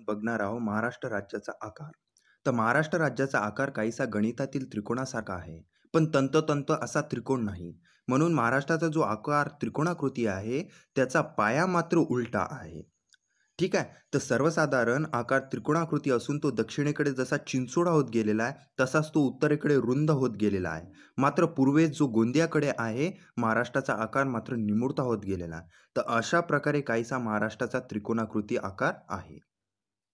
आपण बघणार आहोत महाराष्ट्र राज्याचा आकार तर महाराष्ट्र राज्याचा आकार काहीसा गणितातील त्रिकोणासारखा आहे पण तंततंत असा त्रिकोण नाही म्हणून महाराष्ट्राचा जो आकार त्रिकोणाकृती आहे त्याचा पाया मात्र उलटा आहे ठीक आहे तर सर्वसाधारण आकार त्रिकोणाकृती असून तो दक्षिणेकडे जसा चिंचोडा होत गेलेला आहे तसाच तो उत्तरेकडे रुंद होत गेलेला आहे मात्र पूर्वे जो गोंदियाकडे आहे महाराष्ट्राचा आकार मात्र निमुळता होत गेलेला आहे तर अशा प्रकारे काहीसा महाराष्ट्राचा त्रिकोणाकृती आकार आहे